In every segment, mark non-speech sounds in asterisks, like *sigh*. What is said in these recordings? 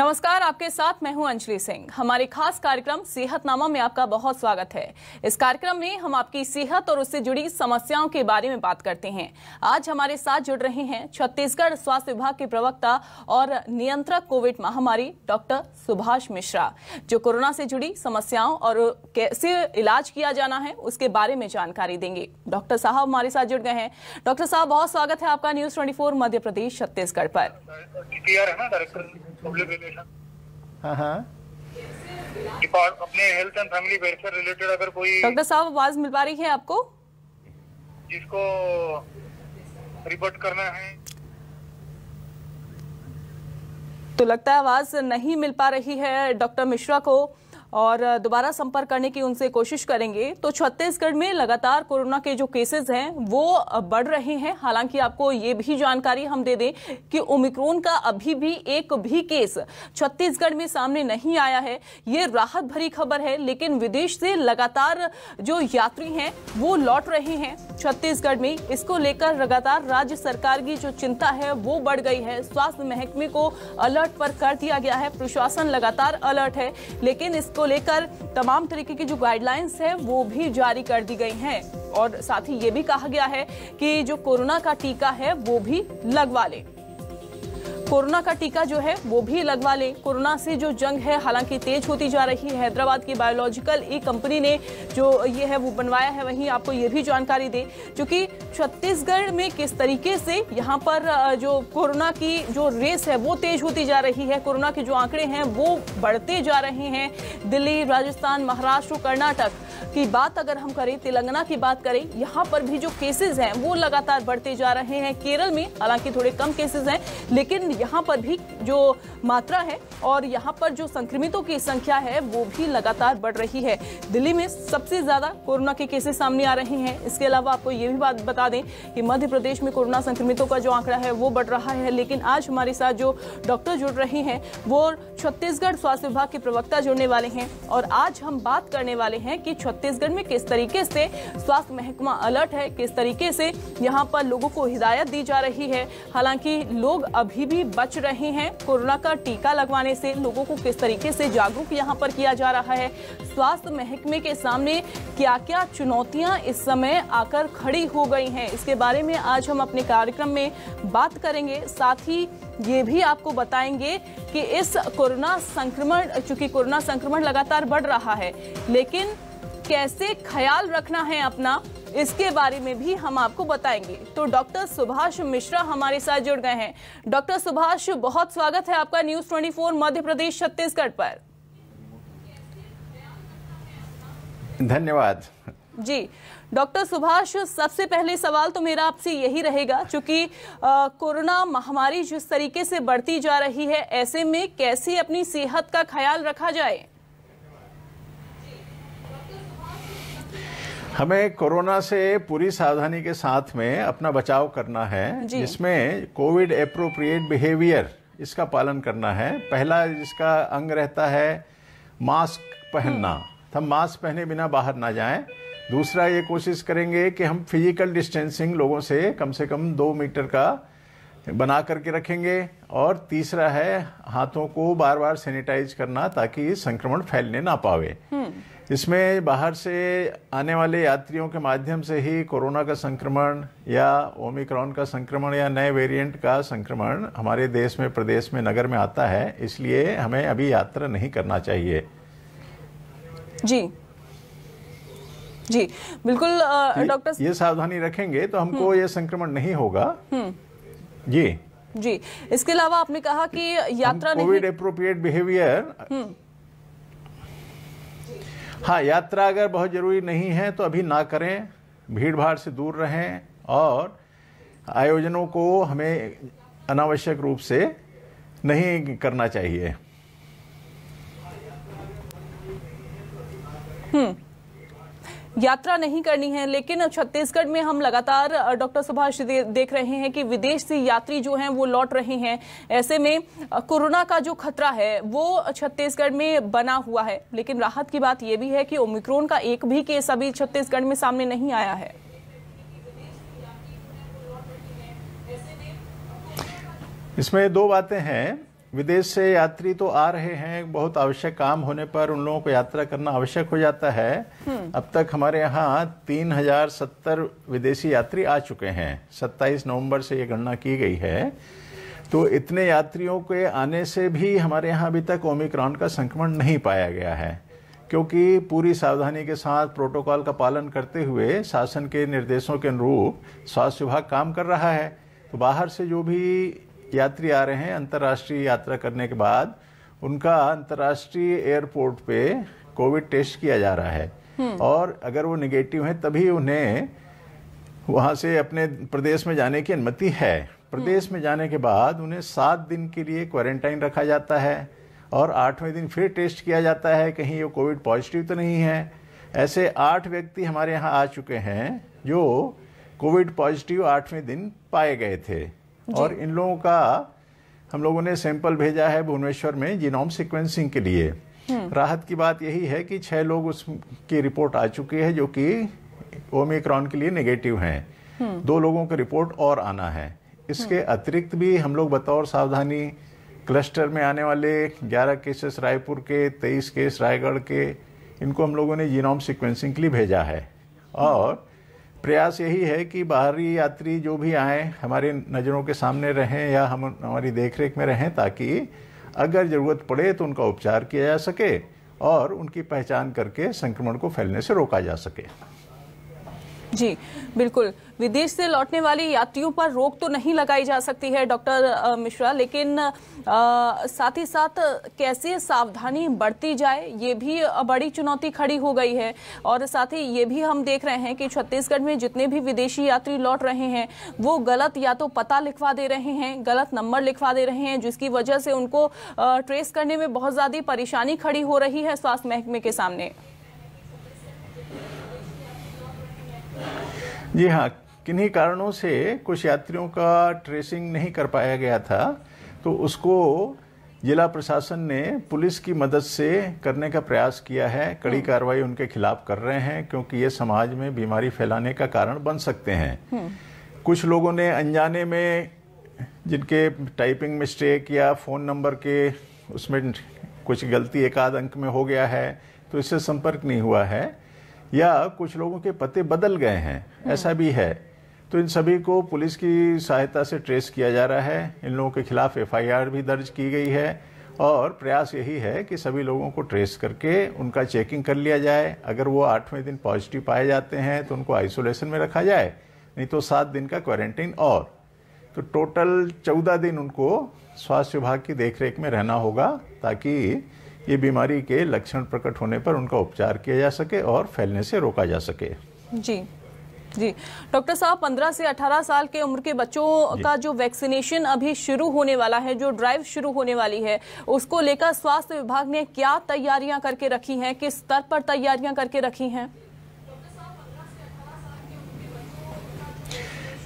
नमस्कार आपके साथ मैं हूं अंजलि सिंह हमारे खास कार्यक्रम सेहतनामा में आपका बहुत स्वागत है इस कार्यक्रम में हम आपकी सेहत और उससे जुड़ी समस्याओं के बारे में बात करते हैं आज हमारे साथ जुड़ रहे हैं छत्तीसगढ़ स्वास्थ्य विभाग के प्रवक्ता और नियंत्रक कोविड महामारी डॉक्टर सुभाष मिश्रा जो कोरोना से जुड़ी समस्याओं और कैसे इलाज किया जाना है उसके बारे में जानकारी देंगे डॉक्टर साहब हमारे साथ जुड़ गए हैं डॉक्टर साहब बहुत स्वागत है आपका न्यूज ट्वेंटी मध्य प्रदेश छत्तीसगढ़ पर हाँ, हाँ। अपने health and family welfare related अगर कोई डॉक्टर साहब आवाज मिल पा रही है आपको जिसको रिपोर्ट करना है तो लगता है आवाज नहीं मिल पा रही है डॉक्टर मिश्रा को और दोबारा संपर्क करने की उनसे कोशिश करेंगे तो छत्तीसगढ़ में लगातार कोरोना के जो केसेस हैं वो बढ़ रहे हैं हालांकि आपको ये भी जानकारी हम दे दें कि ओमिक्रोन का अभी भी एक भी केस छत्तीसगढ़ में सामने नहीं आया है ये राहत भरी खबर है लेकिन विदेश से लगातार जो यात्री हैं वो लौट रहे हैं छत्तीसगढ़ में इसको लेकर लगातार राज्य सरकार की जो चिंता है वो बढ़ गई है स्वास्थ्य महकमे को अलर्ट पर कर दिया गया है प्रशासन लगातार अलर्ट है लेकिन इस इसको लेकर तमाम तरीके की जो गाइडलाइंस है वो भी जारी कर दी गई हैं और साथ ही ये भी कहा गया है कि जो कोरोना का टीका है वो भी लगवा लें कोरोना का टीका जो है वो भी लगवा लें कोरोना से जो जंग है हालांकि तेज होती जा रही है हैदराबाद की बायोलॉजिकल ई कंपनी ने जो ये है वो बनवाया है वहीं आपको ये भी जानकारी दे क्योंकि छत्तीसगढ़ में किस तरीके से यहाँ पर जो कोरोना की जो रेस है वो तेज होती जा रही है कोरोना के जो आंकड़े हैं वो बढ़ते जा रहे हैं दिल्ली राजस्थान महाराष्ट्र कर्नाटक की बात अगर हम करें तेलंगाना की बात करें यहाँ पर भी जो केसेज हैं वो लगातार बढ़ते जा रहे हैं केरल में हालांकि थोड़े कम केसेज हैं लेकिन यहाँ पर भी जो मात्रा है और यहाँ पर जो संक्रमितों की संख्या है वो भी लगातार बढ़ रही है दिल्ली में सबसे ज़्यादा कोरोना के केसेज सामने आ रहे हैं इसके अलावा आपको ये भी बात बता दें कि मध्य प्रदेश में कोरोना संक्रमितों का जो आंकड़ा है वो बढ़ रहा है लेकिन आज हमारे साथ जो डॉक्टर जुड़ रहे हैं वो छत्तीसगढ़ स्वास्थ्य विभाग के प्रवक्ता जुड़ने वाले हैं और आज हम बात करने वाले हैं कि छत्तीसगढ़ में किस तरीके से स्वास्थ्य महकमा अलर्ट है किस तरीके से यहाँ पर लोगों को हिदायत दी जा रही है हालांकि लोग अभी भी बच रहे हैं कोरोना का टीका लगवाने से लोगों को किस तरीके से जागरूक यहाँ पर किया जा रहा है स्वास्थ्य महकमे के सामने क्या क्या चुनौतियाँ इस समय आकर खड़ी हो गई हैं इसके बारे में आज हम अपने कार्यक्रम में बात करेंगे साथ ही ये भी आपको बताएंगे कि इस कोरोना संक्रमण चूंकि कोरोना संक्रमण लगातार बढ़ रहा है लेकिन कैसे ख्याल रखना है अपना इसके बारे में भी हम आपको बताएंगे तो डॉक्टर सुभाष मिश्रा हमारे साथ जुड़ गए हैं डॉक्टर सुभाष बहुत स्वागत है आपका न्यूज 24 मध्य प्रदेश छत्तीसगढ़ पर धन्यवाद जी डॉक्टर सुभाष सबसे पहले सवाल तो मेरा आपसे यही रहेगा क्योंकि कोरोना महामारी जिस तरीके से बढ़ती जा रही है ऐसे में कैसे अपनी सेहत का ख्याल रखा जाए हमें कोरोना से पूरी सावधानी के साथ में अपना बचाव करना है जिसमें कोविड अप्रोप्रिएट बिहेवियर इसका पालन करना है पहला जिसका अंग रहता है मास्क पहनना हम्म। हम मास्क पहने बिना बाहर ना जाएं दूसरा ये कोशिश करेंगे कि हम फिजिकल डिस्टेंसिंग लोगों से कम से कम दो मीटर का बना करके रखेंगे और तीसरा है हाथों को बार बार सैनिटाइज करना ताकि संक्रमण फैलने ना पावे हम्म। इसमें बाहर से आने वाले यात्रियों के माध्यम से ही कोरोना का संक्रमण या ओमिक्रॉन का संक्रमण या नए वेरिएंट का संक्रमण हमारे देश में प्रदेश में नगर में आता है इसलिए हमें अभी यात्रा नहीं करना चाहिए जी जी बिल्कुल डॉक्टर ये सावधानी रखेंगे तो हमको हम्म। ये संक्रमण नहीं होगा हम्म। जी जी इसके अलावा आपने कहा कि यात्रा कोविड अप्रोप्रिएट हम्म। बिहेवियर हाँ यात्रा अगर बहुत ज़रूरी नहीं है तो अभी ना करें भीड़ भाड़ से दूर रहें और आयोजनों को हमें अनावश्यक रूप से नहीं करना चाहिए हम्म यात्रा नहीं करनी है लेकिन छत्तीसगढ़ में हम लगातार डॉक्टर सुभाष देख रहे हैं कि विदेश से यात्री जो हैं वो लौट रहे हैं ऐसे में कोरोना का जो खतरा है वो छत्तीसगढ़ में बना हुआ है लेकिन राहत की बात ये भी है कि ओमिक्रोन का एक भी केस अभी छत्तीसगढ़ में सामने नहीं आया है इसमें दो बातें हैं विदेश से यात्री तो आ रहे हैं बहुत आवश्यक काम होने पर उन लोगों को यात्रा करना आवश्यक हो जाता है हम्म। अब तक हमारे यहाँ तीन हजार सत्तर विदेशी यात्री आ चुके हैं सत्ताईस नवंबर से ये गणना की गई है तो इतने यात्रियों के आने से भी हमारे यहाँ अभी तक ओमिक्रॉन का संक्रमण नहीं पाया गया है क्योंकि पूरी सावधानी के साथ प्रोटोकॉल का पालन करते हुए शासन के निर्देशों के अनुरूप स्वास्थ्य विभाग काम कर रहा है तो बाहर से जो भी यात्री आ रहे हैं अंतर्राष्ट्रीय यात्रा करने के बाद उनका अंतर्राष्ट्रीय एयरपोर्ट पे कोविड टेस्ट किया जा रहा है हम्म। और अगर वो निगेटिव है तभी उन्हें वहाँ से अपने प्रदेश में जाने की अनुमति है प्रदेश हम्म। में जाने के बाद उन्हें सात दिन के लिए क्वारंटाइन रखा जाता है और आठवें दिन फिर टेस्ट किया जाता है कहीं ये कोविड पॉजिटिव तो नहीं है ऐसे आठ व्यक्ति हमारे यहाँ आ चुके हैं जो कोविड पॉजिटिव आठवें दिन पाए गए थे और इन लोगों का हम लोगों ने सैंपल भेजा है भुवनेश्वर में जीनोम सिक्वेंसिंग के लिए हम्म। राहत की बात यही है कि छह लोग उसकी रिपोर्ट आ चुकी है जो कि ओमिक्रॉन के लिए नेगेटिव हैं हम्म। दो लोगों की रिपोर्ट और आना है इसके हम्म। अतिरिक्त भी हम लोग बतौर सावधानी क्लस्टर में आने वाले 11 केसेस रायपुर के 23 केस रायगढ़ के इनको हम लोगों ने जीनोम सिक्वेंसिंग के लिए भेजा है और प्रयास यही है कि बाहरी यात्री जो भी आए हमारी नज़रों के सामने रहें या हम हमारी देखरेख में रहें ताकि अगर ज़रूरत पड़े तो उनका उपचार किया जा सके और उनकी पहचान करके संक्रमण को फैलने से रोका जा सके जी बिल्कुल विदेश से लौटने वाले यात्रियों पर रोक तो नहीं लगाई जा सकती है डॉक्टर मिश्रा लेकिन आ, साथ ही साथ कैसे सावधानी बढ़ती जाए ये भी बड़ी चुनौती खड़ी हो गई है और साथ ही ये भी हम देख रहे हैं कि छत्तीसगढ़ में जितने भी विदेशी यात्री लौट रहे हैं वो गलत या तो पता लिखवा दे रहे हैं गलत नंबर लिखवा दे रहे हैं जिसकी वजह से उनको ट्रेस करने में बहुत ज़्यादा परेशानी खड़ी हो रही है स्वास्थ्य महकमे के सामने जी हाँ किन्हीं कारणों से कुछ यात्रियों का ट्रेसिंग नहीं कर पाया गया था तो उसको जिला प्रशासन ने पुलिस की मदद से करने का प्रयास किया है कड़ी हम्म। कार्रवाई उनके खिलाफ कर रहे हैं क्योंकि ये समाज में बीमारी फैलाने का कारण बन सकते हैं हम्म। कुछ लोगों ने अनजाने में जिनके टाइपिंग मिस्टेक या फ़ोन नंबर के उसमें कुछ गलती एक आध अंक में हो गया है तो इससे संपर्क नहीं हुआ है या कुछ लोगों के पते बदल गए हैं ऐसा भी है तो इन सभी को पुलिस की सहायता से ट्रेस किया जा रहा है इन लोगों के खिलाफ एफआईआर भी दर्ज की गई है और प्रयास यही है कि सभी लोगों को ट्रेस करके उनका चेकिंग कर लिया जाए अगर वो आठवें दिन पॉजिटिव पाए जाते हैं तो उनको आइसोलेशन में रखा जाए नहीं तो सात दिन का क्वारंटीन और तो टोटल चौदह दिन उनको स्वास्थ्य विभाग की देखरेख में रहना होगा ताकि ये बीमारी के लक्षण प्रकट होने पर उनका उपचार किया जा सके और फैलने से रोका जा सके जी जी डॉक्टर साहब 15 से 18 साल के उम्र के बच्चों का जो वैक्सीनेशन अभी शुरू होने वाला है जो ड्राइव शुरू होने वाली है उसको लेकर स्वास्थ्य विभाग ने क्या तैयारियां करके रखी हैं किस स्तर पर तैयारियां करके रखी हैं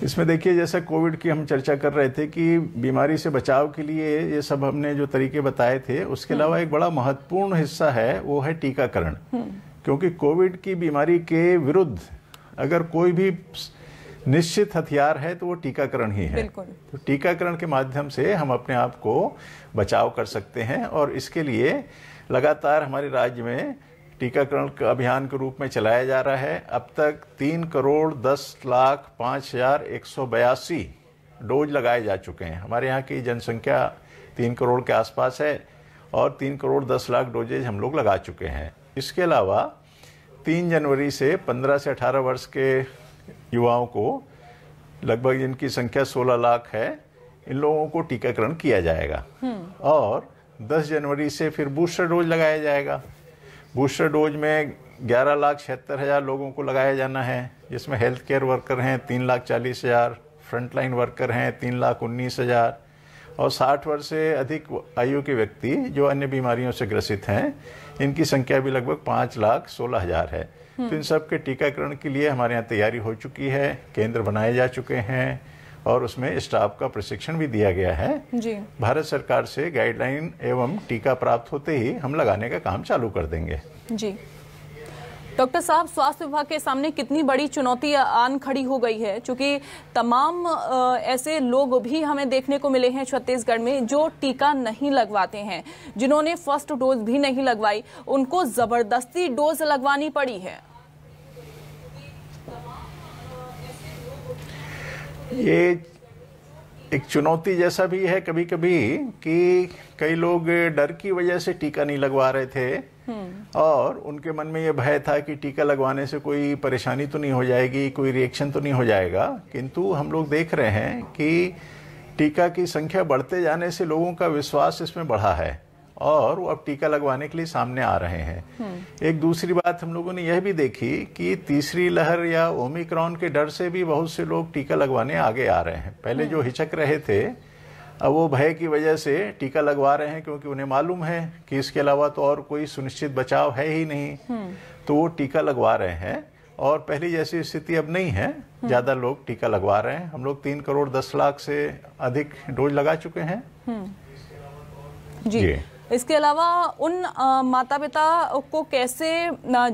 इसमें देखिए जैसे कोविड की हम चर्चा कर रहे थे कि बीमारी से बचाव के लिए ये सब हमने जो तरीके बताए थे उसके अलावा एक बड़ा महत्वपूर्ण हिस्सा है वो है टीकाकरण क्योंकि कोविड की बीमारी के विरुद्ध अगर कोई भी निश्चित हथियार है तो वो टीकाकरण ही है तो टीकाकरण के माध्यम से हम अपने आप को बचाव कर सकते हैं और इसके लिए लगातार हमारे राज्य में टीकाकरण अभियान के रूप में चलाया जा रहा है अब तक तीन करोड़ दस लाख पाँच हज़ार एक सौ बयासी डोज लगाए जा चुके हैं हमारे यहाँ की जनसंख्या तीन करोड़ के आसपास है और तीन करोड़ दस लाख डोजेज हम लोग लगा चुके हैं इसके अलावा तीन जनवरी से पंद्रह से अठारह वर्ष के युवाओं को लगभग जिनकी संख्या सोलह लाख है इन लोगों को टीकाकरण किया जाएगा हम्म। और 10 जनवरी से फिर बूस्टर डोज लगाया जाएगा बूस्टर डोज में ग्यारह लाख छिहत्तर हज़ार लोगों को लगाया जाना है जिसमें हेल्थ केयर वर्कर हैं तीन लाख चालीस हज़ार फ्रंटलाइन वर्कर हैं तीन लाख उन्नीस हज़ार और साठ वर्ष से अधिक आयु के व्यक्ति जो अन्य बीमारियों से ग्रसित हैं इनकी संख्या भी लगभग पाँच लाख सोलह हज़ार है तो इन हम्म। सब के टीकाकरण के लिए हमारे यहाँ तैयारी हो चुकी है केंद्र बनाए जा चुके हैं और उसमें स्टाफ का प्रशिक्षण भी दिया गया है जी। भारत सरकार से गाइडलाइन एवं टीका प्राप्त होते ही हम लगाने का काम चालू कर देंगे जी डॉक्टर साहब स्वास्थ्य विभाग के सामने कितनी बड़ी चुनौती आन खड़ी हो गई है क्योंकि तमाम ऐसे लोग भी हमें देखने को मिले हैं छत्तीसगढ़ में जो टीका नहीं लगवाते हैं जिन्होंने फर्स्ट डोज भी नहीं लगवाई उनको जबरदस्ती डोज लगवानी पड़ी है ये एक चुनौती जैसा भी है कभी कभी कि कई लोग डर की वजह से टीका नहीं लगवा रहे थे हम्म। और उनके मन में यह भय था कि टीका लगवाने से कोई परेशानी तो नहीं हो जाएगी कोई रिएक्शन तो नहीं हो जाएगा किंतु हम लोग देख रहे हैं कि टीका की संख्या बढ़ते जाने से लोगों का विश्वास इसमें बढ़ा है और वो अब टीका लगवाने के लिए सामने आ रहे हैं हम्म। एक दूसरी बात हम लोगों ने यह भी देखी कि तीसरी लहर या ओमिक्रॉन के डर से भी बहुत से लोग टीका लगवाने आगे आ रहे हैं पहले जो हम्म। हिचक रहे थे अब वो भय की वजह से टीका लगवा रहे हैं क्योंकि उन्हें मालूम है कि इसके अलावा तो और कोई सुनिश्चित बचाव है ही नहीं हम्म। तो वो टीका लगवा रहे हैं और पहली जैसी स्थिति अब नहीं है ज़्यादा लोग टीका लगवा रहे हैं हम लोग तीन करोड़ दस लाख से अधिक डोज लगा चुके हैं जी, जी। इसके अलावा उन माता पिता को कैसे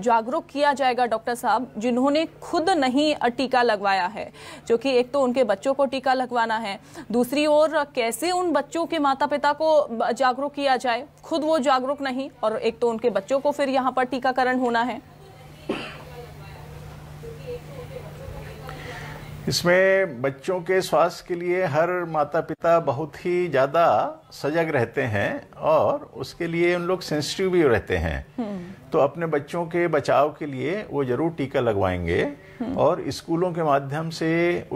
जागरूक किया जाएगा डॉक्टर साहब जिन्होंने खुद नहीं टीका लगवाया है जो कि एक तो उनके बच्चों को टीका लगवाना है दूसरी ओर कैसे उन बच्चों के माता पिता को जागरूक किया जाए खुद वो जागरूक नहीं और एक तो उनके बच्चों को फिर यहाँ पर टीकाकरण होना है इसमें बच्चों के स्वास्थ्य के लिए हर माता पिता बहुत ही ज़्यादा सजग रहते हैं और उसके लिए उन लोग सेंसिटिव भी रहते हैं हम्म। तो अपने बच्चों के बचाव के लिए वो ज़रूर टीका लगवाएंगे हम्म। और स्कूलों के माध्यम से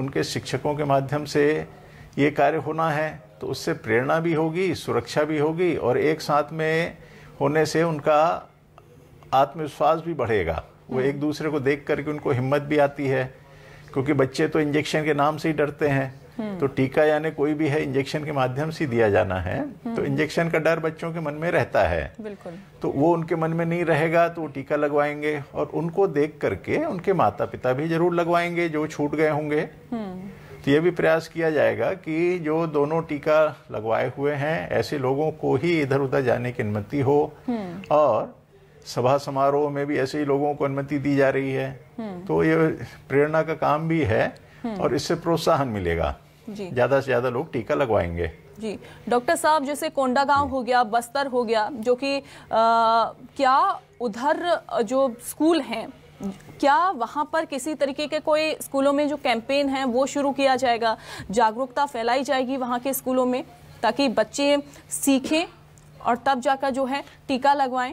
उनके शिक्षकों के माध्यम से ये कार्य होना है तो उससे प्रेरणा भी होगी सुरक्षा भी होगी और एक साथ में होने से उनका आत्मविश्वास भी बढ़ेगा वो हम्म। एक दूसरे को देख करके उनको हिम्मत भी आती है क्योंकि बच्चे तो इंजेक्शन के नाम से ही डरते हैं हम्म। तो टीका यानी कोई भी है इंजेक्शन के माध्यम से दिया जाना है तो हम्म। इंजेक्शन का डर बच्चों के मन में रहता है बिल्कुल तो वो उनके मन में नहीं रहेगा तो वो टीका लगवाएंगे और उनको देख करके उनके माता पिता भी जरूर लगवाएंगे जो छूट गए होंगे हम्म। तो ये भी प्रयास किया जाएगा कि जो दोनों टीका लगवाए हुए हैं ऐसे लोगों को ही इधर उधर जाने की अनुमति हो और सभा समारोह में भी ऐसे ही लोगों को अनुमति दी जा रही है हम्म। तो ये प्रेरणा का काम भी है हम्म। और इससे प्रोत्साहन मिलेगा ज्यादा से ज्यादा लोग टीका लगवाएंगे जी डॉक्टर साहब जैसे कोंडा गांव हो गया बस्तर हो गया जो कि क्या उधर जो स्कूल हैं क्या वहाँ पर किसी तरीके के कोई स्कूलों में जो कैंपेन है वो शुरू किया जाएगा जागरूकता फैलाई जाएगी वहाँ के स्कूलों में ताकि बच्चे सीखें और तब जाकर जो है टीका लगवाएं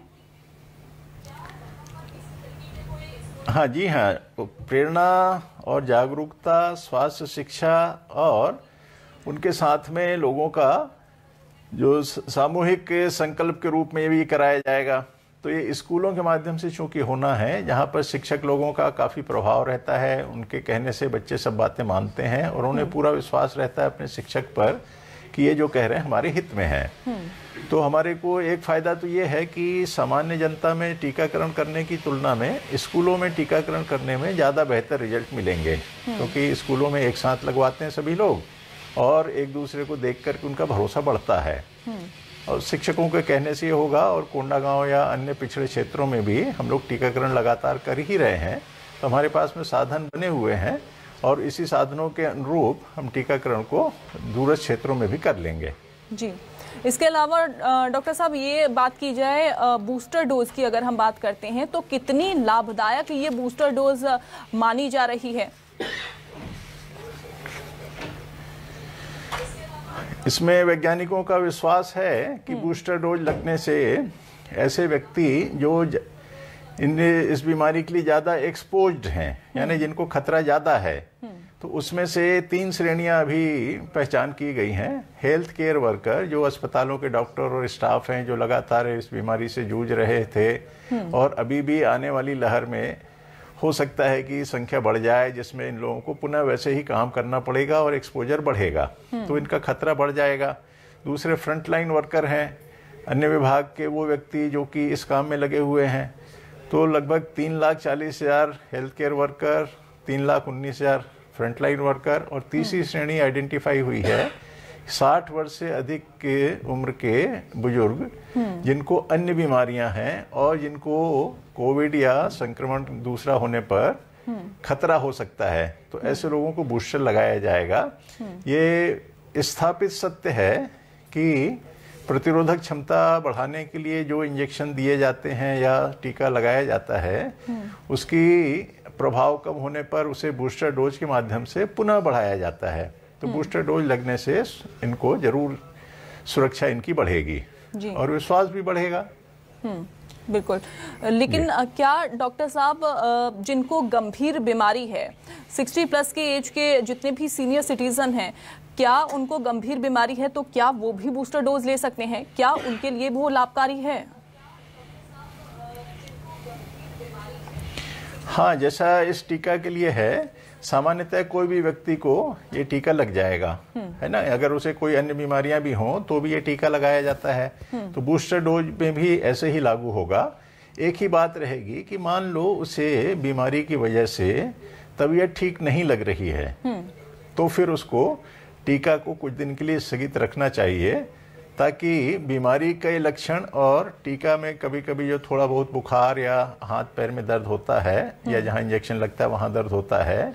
हाँ जी हाँ प्रेरणा और जागरूकता स्वास्थ्य शिक्षा और उनके साथ में लोगों का जो सामूहिक संकल्प के रूप में भी कराया जाएगा तो ये स्कूलों के माध्यम से चूंकि होना है जहाँ पर शिक्षक लोगों का काफ़ी प्रभाव रहता है उनके कहने से बच्चे सब बातें मानते हैं और उन्हें हम्म। पूरा विश्वास रहता है अपने शिक्षक पर कि ये जो कह रहे हैं हमारे हित में है हम्म। तो हमारे को एक फ़ायदा तो ये है कि सामान्य जनता में टीकाकरण करने की तुलना में स्कूलों में टीकाकरण करने में ज़्यादा बेहतर रिजल्ट मिलेंगे हम्म। क्योंकि तो स्कूलों में एक साथ लगवाते हैं सभी लोग और एक दूसरे को देख करके उनका भरोसा बढ़ता है हम्म। और शिक्षकों के कहने से ये होगा और कोंडा गांव या अन्य पिछड़े क्षेत्रों में भी हम लोग टीकाकरण लगातार कर ही रहे हैं तो हमारे पास में साधन बने हुए हैं और इसी साधनों के अनुरूप हम टीकाकरण को दूरस्थ क्षेत्रों में भी कर लेंगे जी इसके अलावा डॉक्टर साहब ये बात की जाए बूस्टर डोज की अगर हम बात करते हैं तो कितनी लाभदायक ये बूस्टर डोज मानी जा रही है इसमें वैज्ञानिकों का विश्वास है कि हम्म। बूस्टर डोज लगने से ऐसे व्यक्ति जो इन इस बीमारी के लिए ज़्यादा एक्सपोज हैं यानी हम्म। जिनको खतरा ज़्यादा है हम्म। तो उसमें से तीन श्रेणियां अभी पहचान की गई हैं हेल्थ केयर वर्कर जो अस्पतालों के डॉक्टर और स्टाफ हैं जो लगातार इस बीमारी से जूझ रहे थे हम्म। और अभी भी आने वाली लहर में हो सकता है कि संख्या बढ़ जाए जिसमें इन लोगों को पुनः वैसे ही काम करना पड़ेगा और एक्सपोजर बढ़ेगा तो इनका खतरा बढ़ जाएगा दूसरे फ्रंटलाइन वर्कर हैं अन्य विभाग के वो व्यक्ति जो कि इस काम में लगे हुए हैं तो लगभग तीन लाख चालीस हज़ार हेल्थ केयर वर्कर तीन लाख उन्नीस हज़ार फ्रंटलाइन वर्कर और तीसरी हम्म। श्रेणी आइडेंटिफाई हुई है साठ वर्ष से अधिक के उम्र के बुजुर्ग हम्म। जिनको अन्य बीमारियां हैं और जिनको कोविड या संक्रमण दूसरा होने पर हम्म। खतरा हो सकता है तो ऐसे लोगों को बूस्टर लगाया जाएगा ये स्थापित सत्य है कि प्रतिरोधक क्षमता बढ़ाने के लिए जो इंजेक्शन दिए जाते हैं या टीका लगाया जाता है हम्म। उसकी प्रभाव कम होने पर उसे बूस्टर डोज के माध्यम से पुनः बढ़ाया जाता है तो बूस्टर हम्म। डोज लगने से इनको जरूर सुरक्षा इनकी बढ़ेगी और विश्वास भी बढ़ेगा हम्म, बिल्कुल लेकिन क्या डॉक्टर साहब जिनको गंभीर बीमारी है 60 प्लस के एज के जितने भी सीनियर सिटीज़न हैं क्या उनको गंभीर बीमारी है तो क्या वो भी बूस्टर डोज ले सकते हैं क्या उनके लिए वो लाभकारी है हाँ जैसा इस टीका के लिए है सामान्यतः कोई भी व्यक्ति को ये टीका लग जाएगा हम्म। है ना अगर उसे कोई अन्य बीमारियां भी हों तो भी ये टीका लगाया जाता है हम्म। तो बूस्टर डोज में भी ऐसे ही लागू होगा एक ही बात रहेगी कि मान लो उसे बीमारी की वजह से तबीयत ठीक नहीं लग रही है हम्म। तो फिर उसको टीका को कुछ दिन के लिए स्थगित रखना चाहिए ताकि बीमारी के लक्षण और टीका में कभी कभी जो थोड़ा बहुत बुखार या हाथ पैर में दर्द होता है या हम्म। जहाँ इंजेक्शन लगता है वहाँ दर्द होता है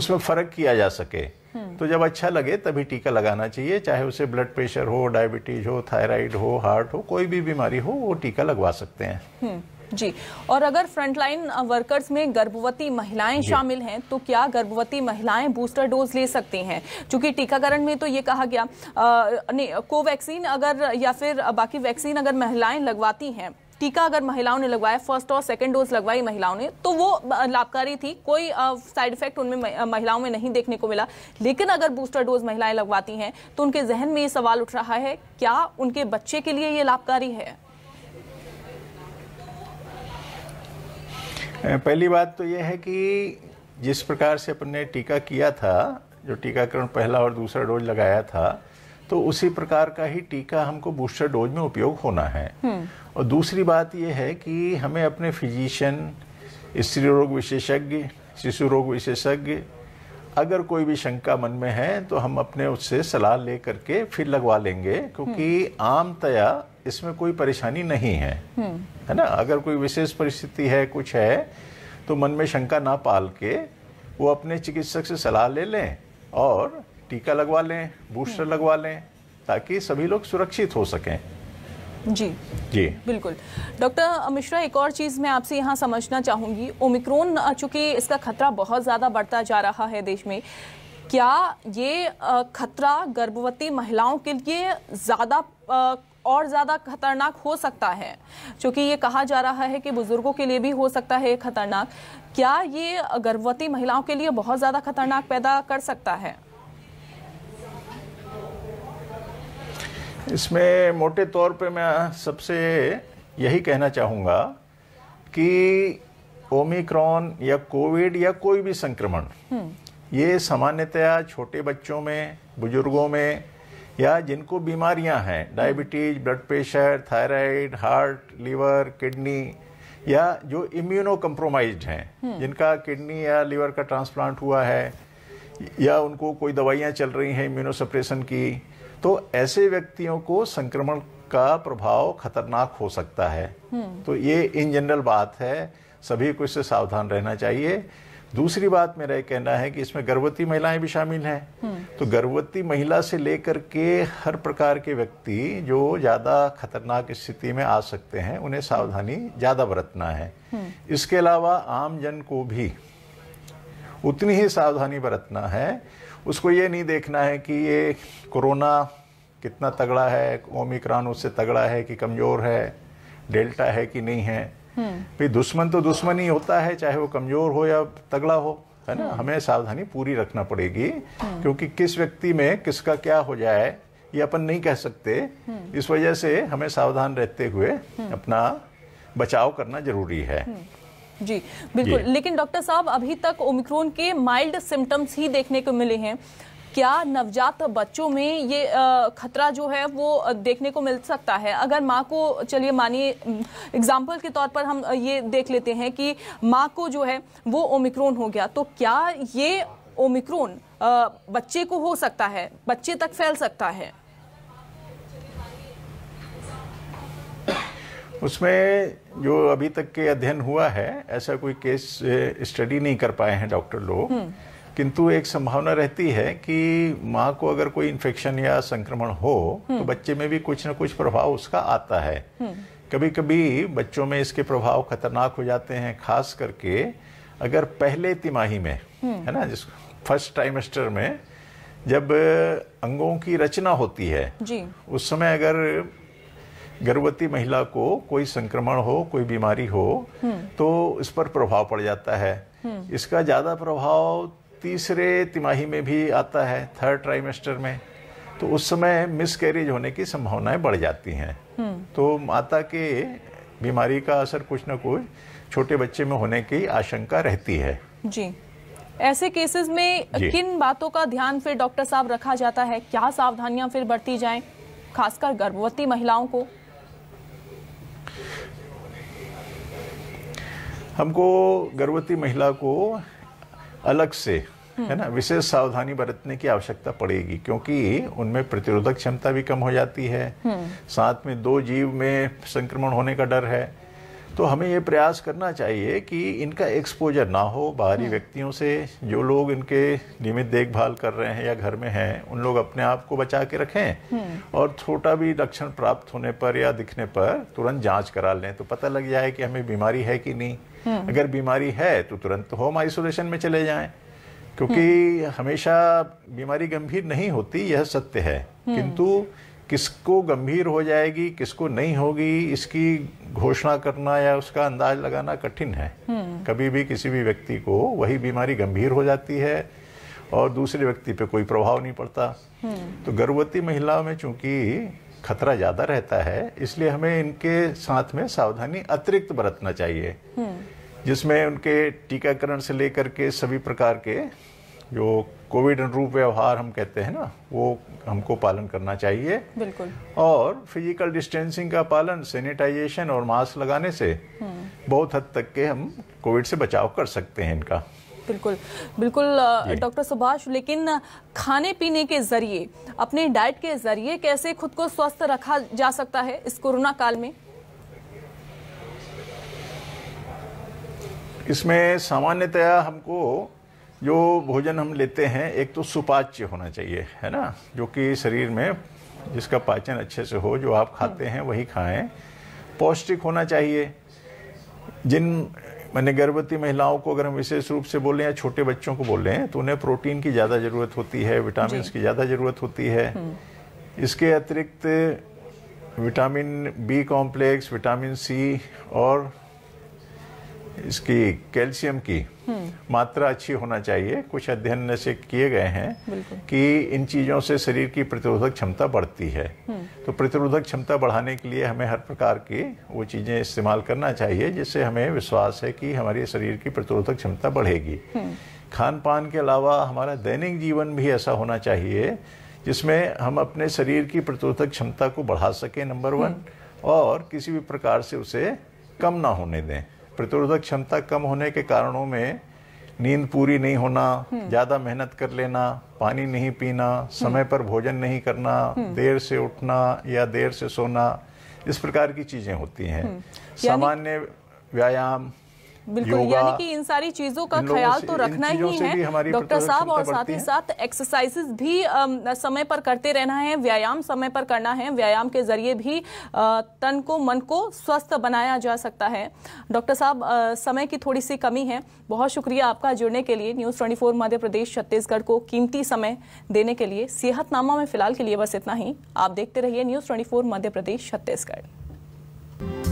उसमें फ़र्क किया जा सके हम्म। तो जब अच्छा लगे तभी टीका लगाना चाहिए चाहे उसे ब्लड प्रेशर हो डायबिटीज हो थायराइड हो हार्ट हो कोई भी बीमारी हो वो टीका लगवा सकते हैं हम्म। जी और अगर फ्रंटलाइन वर्कर्स में गर्भवती महिलाएं शामिल हैं तो क्या गर्भवती महिलाएं बूस्टर डोज ले सकती हैं क्योंकि टीकाकरण में तो ये कहा गया कोवैक्सीन अगर या फिर बाकी वैक्सीन अगर महिलाएं लगवाती हैं टीका अगर महिलाओं ने लगवाया फर्स्ट और सेकंड डोज लगवाई महिलाओं ने तो वो लाभकारी थी कोई साइड इफेक्ट उनमें महिलाओं में नहीं देखने को मिला लेकिन अगर बूस्टर डोज महिलाएं लगवाती हैं तो उनके जहन में ये सवाल उठ रहा है क्या उनके बच्चे के लिए ये लाभकारी है *laughs* पहली बात तो यह है कि जिस प्रकार से अपन ने टीका किया था जो टीकाकरण पहला और दूसरा डोज लगाया था तो उसी प्रकार का ही टीका हमको बूस्टर डोज में उपयोग होना है हम्म। और दूसरी बात यह है कि हमें अपने फिजिशियन स्त्री रोग विशेषज्ञ शिशु रोग विशेषज्ञ अगर कोई भी शंका मन में है तो हम अपने उससे सलाह ले करके फिर लगवा लेंगे क्योंकि हम्म। आमतया इसमें कोई परेशानी नहीं है हम्म। है ना अगर कोई विशेष परिस्थिति है कुछ है तो मन में शंका ना पाल के वो अपने चिकित्सक से सलाह ले लें और टीका लगवा लें बूस्टर हम्म। लगवा लें ताकि सभी लोग सुरक्षित हो सकें जी जी बिल्कुल डॉक्टर मिश्रा एक और चीज़ मैं आपसे यहाँ समझना चाहूंगी ओमिक्रोन चूंकि इसका खतरा बहुत ज़्यादा बढ़ता जा रहा है देश में क्या ये खतरा गर्भवती महिलाओं के लिए ज़्यादा और ज़्यादा खतरनाक हो सकता है क्योंकि ये कहा जा रहा है कि बुज़ुर्गों के लिए भी हो सकता है खतरनाक क्या ये गर्भवती महिलाओं के लिए बहुत ज़्यादा खतरनाक पैदा कर सकता है इसमें मोटे तौर पे मैं सबसे यही कहना चाहूंगा कि ओमिक्रॉन या कोविड या कोई भी संक्रमण हम्म। ये सामान्यतया छोटे बच्चों में बुजुर्गों में या जिनको बीमारियां हैं diabetes blood pressure thyroid heart liver kidney या जो इम्यूनो कम्प्रोमाइज हैं हम्म। जिनका किडनी या लीवर का ट्रांसप्लांट हुआ है या उनको कोई दवाइयां चल रही हैं इम्यूनो सप्रेशन की तो ऐसे व्यक्तियों को संक्रमण का प्रभाव खतरनाक हो सकता है हम्म। तो ये इन जनरल बात है सभी को इससे सावधान रहना चाहिए दूसरी बात मेरा ये कहना है कि इसमें गर्भवती महिलाएं भी शामिल हैं हम्म। तो गर्भवती महिला से लेकर के हर प्रकार के व्यक्ति जो ज़्यादा खतरनाक स्थिति में आ सकते हैं उन्हें सावधानी ज़्यादा बरतना है हम्म। इसके अलावा आम जन को भी उतनी ही सावधानी बरतना है उसको ये नहीं देखना है कि ये कोरोना कितना तगड़ा है ओमिक्रॉन उससे तगड़ा है कि कमज़ोर है डेल्टा है कि नहीं है हम्म। भाई दुश्मन तो दुश्मन ही होता है चाहे वो कमजोर हो या तगड़ा हो है ना हम्म। हमें सावधानी पूरी रखना पड़ेगी हम्म। क्योंकि किस व्यक्ति में किसका क्या हो जाए ये अपन नहीं कह सकते इस वजह से हमें सावधान रहते हुए अपना बचाव करना जरूरी है जी बिल्कुल लेकिन डॉक्टर साहब अभी तक ओमिक्रोन के माइल्ड सिम्टम्स ही देखने को मिले हैं क्या नवजात बच्चों में ये खतरा जो है वो देखने को मिल सकता है अगर माँ को चलिए मानिए एग्जाम्पल के तौर पर हम ये देख लेते हैं कि माँ को जो है वो ओमिक्रोन हो गया तो क्या ये ओमिक्रोन बच्चे को हो सकता है बच्चे तक फैल सकता है उसमें जो अभी तक के अध्ययन हुआ है ऐसा कोई केस स्टडी नहीं कर पाए हैं डॉक्टर लोग हम्म। किंतु एक संभावना रहती है कि माँ को अगर कोई इन्फेक्शन या संक्रमण हो तो हम्म। बच्चे में भी कुछ ना कुछ प्रभाव उसका आता है हम्म। कभी कभी बच्चों में इसके प्रभाव खतरनाक हो जाते हैं खास करके अगर पहले तिमाही में हम्म। है ना जिस फर्स्ट ट्राइमेस्टर में जब अंगों की रचना होती है जी। उस समय अगर गर्भवती महिला को कोई संक्रमण हो कोई बीमारी हो तो इस पर प्रभाव पड़ जाता है इसका ज़्यादा प्रभाव तीसरे तिमाही में भी आता है थर्ड ट्राइमेस्टर में तो उस समय मिसकैरेज होने की संभावनाएं बढ़ जाती हैं हम्म। तो माता के बीमारी का असर कुछ ना कुछ छोटे बच्चे में होने की आशंका रहती है जी ऐसे केसेस में किन बातों का ध्यान फिर डॉक्टर साहब रखा जाता है क्या सावधानियां फिर बरती जाएं खासकर गर्भवती महिलाओं को हमको गर्भवती महिला को अलग से हम्म। है ना विशेष सावधानी बरतने की आवश्यकता पड़ेगी क्योंकि उनमें प्रतिरोधक क्षमता भी कम हो जाती है हम्म। साथ में दो जीव में संक्रमण होने का डर है तो हमें ये प्रयास करना चाहिए कि इनका एक्सपोजर ना हो बाहरी हम्म। व्यक्तियों से जो लोग इनके नियमित देखभाल कर रहे हैं या घर में हैं उन लोग अपने आप को बचा के रखें और छोटा भी लक्षण प्राप्त होने पर या दिखने पर तुरंत जांच करा लें तो पता लग जाए कि हमें बीमारी है कि नहीं हम्म। अगर बीमारी है तो तुरंत होम आइसोलेशन में चले जाएं क्योंकि हम्म। हमेशा बीमारी गंभीर नहीं होती यह सत्य है हम्म। किंतु किसको गंभीर हो जाएगी किसको नहीं होगी इसकी घोषणा करना या उसका अंदाज लगाना कठिन है कभी भी किसी भी व्यक्ति को वही बीमारी गंभीर हो जाती है और दूसरे व्यक्ति पे कोई प्रभाव नहीं पड़ता तो गर्भवती महिलाओं में चूंकि खतरा ज़्यादा रहता है इसलिए हमें इनके साथ में सावधानी अतिरिक्त बरतना चाहिए जिसमें उनके टीकाकरण से लेकर के सभी प्रकार के जो कोविड अनुरूप व्यवहार हम कहते हैं ना वो हमको पालन करना चाहिए बिल्कुल और फिजिकल डिस्टेंसिंग का पालन सैनिटाइजेशन और मास्क लगाने से हम्म। बहुत हद तक के हम कोविड से बचाव कर सकते हैं इनका बिल्कुल बिल्कुल डॉक्टर सुभाष लेकिन खाने पीने के जरिए अपने डाइट के जरिए कैसे खुद को स्वस्थ रखा जा सकता है इस कोरोना काल में इसमें सामान्यतया हमको जो भोजन हम लेते हैं एक तो सुपाच्य होना चाहिए है ना जो कि शरीर में जिसका पाचन अच्छे से हो जो आप खाते हैं वही खाएं पौष्टिक होना चाहिए जिन मैंने गर्भवती महिलाओं को अगर हम विशेष रूप से बोलें या छोटे बच्चों को बोलें तो उन्हें प्रोटीन की ज़्यादा ज़रूरत होती है विटामिन की ज़्यादा ज़रूरत होती है हम्म। इसके अतिरिक्त vitamin B complex vitamin C और इसकी कैल्शियम की मात्रा अच्छी होना चाहिए कुछ अध्ययन से किए गए हैं कि इन चीज़ों से शरीर की प्रतिरोधक क्षमता बढ़ती है हम्म। तो प्रतिरोधक क्षमता बढ़ाने के लिए हमें हर प्रकार की वो चीज़ें इस्तेमाल करना चाहिए जिससे हमें विश्वास है कि हमारे शरीर की प्रतिरोधक क्षमता बढ़ेगी हम्म। खान पान के अलावा हमारा दैनिक जीवन भी ऐसा होना चाहिए जिसमें हम अपने शरीर की प्रतिरोधक क्षमता को बढ़ा सकें नंबर वन हम्म। और किसी भी प्रकार से उसे कम ना होने दें प्रतिरोधक क्षमता कम होने के कारणों में नींद पूरी नहीं होना हम्म। ज़्यादा मेहनत कर लेना पानी नहीं पीना हम्म। समय पर भोजन नहीं करना हम्म। देर से उठना या देर से सोना इस प्रकार की चीज़ें होती हैं सामान्य व्यायाम बिल्कुल यानी कि इन सारी चीजों का ख्याल तो रखना ही है डॉक्टर साहब और साथ ही साथ एक्सरसाइजेस भी समय पर करते रहना है व्यायाम समय पर करना है व्यायाम के जरिए भी तन को मन को स्वस्थ बनाया जा सकता है डॉक्टर साहब समय की थोड़ी सी कमी है बहुत शुक्रिया आपका जुड़ने के लिए न्यूज़ ट्वेंटी मध्य प्रदेश छत्तीसगढ़ को कीमती समय देने के लिए सेहतनामा में फिलहाल के लिए बस इतना ही आप देखते रहिए न्यूज़ ट्वेंटी मध्य प्रदेश छत्तीसगढ़